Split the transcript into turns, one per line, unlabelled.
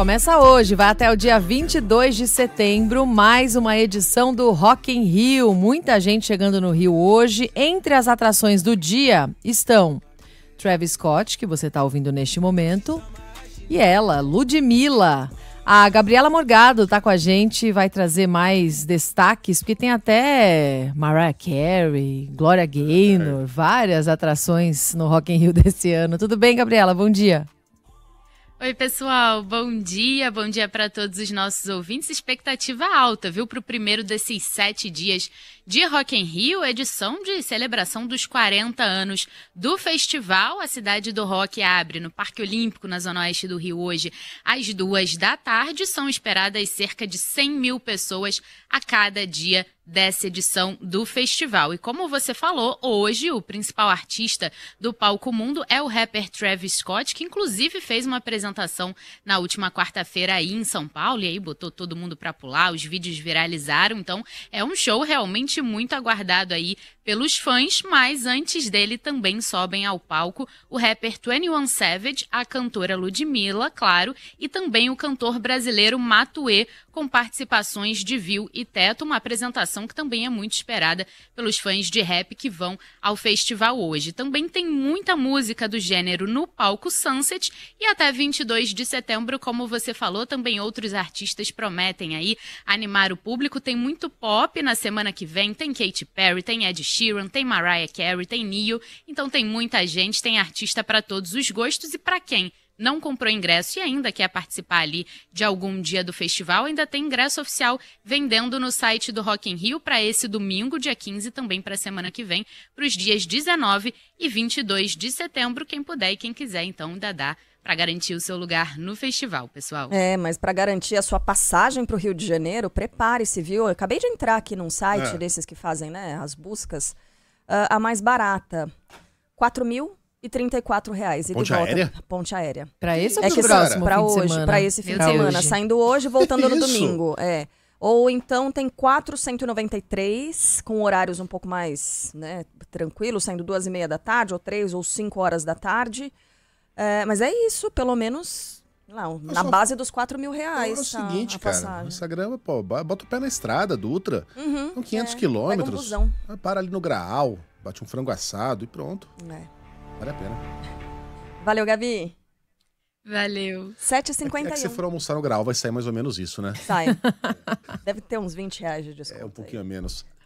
Começa hoje, vai até o dia 22 de setembro, mais uma edição do Rock in Rio. Muita gente chegando no Rio hoje. Entre as atrações do dia estão Travis Scott, que você está ouvindo neste momento, e ela, Ludmilla. A Gabriela Morgado está com a gente vai trazer mais destaques, porque tem até Mariah Carey, Gloria Gaynor, várias atrações no Rock in Rio desse ano. Tudo bem, Gabriela? Bom dia.
Oi, pessoal, bom dia, bom dia para todos os nossos ouvintes. Expectativa alta, viu, para o primeiro desses sete dias de Rock in Rio, edição de celebração dos 40 anos do festival. A Cidade do Rock abre no Parque Olímpico, na Zona Oeste do Rio, hoje, às duas da tarde. São esperadas cerca de 100 mil pessoas a cada dia dessa edição do festival. E como você falou, hoje o principal artista do palco mundo é o rapper Travis Scott, que inclusive fez uma apresentação na última quarta-feira aí em São Paulo e aí botou todo mundo para pular, os vídeos viralizaram. Então, é um show realmente muito aguardado aí pelos fãs, mas antes dele também sobem ao palco o rapper 21 Savage, a cantora Ludmilla, claro, e também o cantor brasileiro Matuê, com participações de Viu e Teto, uma apresentação atração que também é muito esperada pelos fãs de rap que vão ao festival hoje. Também tem muita música do gênero no palco Sunset e até 22 de setembro, como você falou, também outros artistas prometem aí animar o público. Tem muito pop na semana que vem, tem Katy Perry, tem Ed Sheeran, tem Mariah Carey, tem Neo, então tem muita gente, tem artista para todos os gostos e para quem não comprou ingresso e ainda quer participar ali de algum dia do festival, ainda tem ingresso oficial vendendo no site do Rock in Rio para esse domingo, dia 15, também para a semana que vem, para os dias 19 e 22 de setembro. Quem puder e quem quiser, então, ainda dá para garantir o seu lugar no festival, pessoal. É,
mas para garantir a sua passagem para o Rio de Janeiro, prepare-se, viu? Eu acabei de entrar aqui num site é. desses que fazem né, as buscas, uh, a mais barata, 4 mil e 34 reais. E Ponte aérea? Ponte aérea. Pra esse é ou é pro próximo pra hoje, Pra esse fim de semana. Saindo hoje voltando no domingo. É. Ou então tem 493, com horários um pouco mais né, tranquilos, saindo duas e meia da tarde, ou três, ou cinco horas da tarde. É, mas é isso, pelo menos não, na base dos 4 mil reais. É o tá seguinte, cara. Essa grama, pô, bota o pé na estrada, Dutra. Uhum, são 500 é, quilômetros. Um para ali no Graal, bate um frango assado e pronto. É. Vale a pena. Valeu, Gabi. Valeu. 7h51. É, é, que se for almoçar no grau, vai sair mais ou menos isso, né? Sai. Deve ter uns 20 reais de desconto. É, um pouquinho aí. a menos.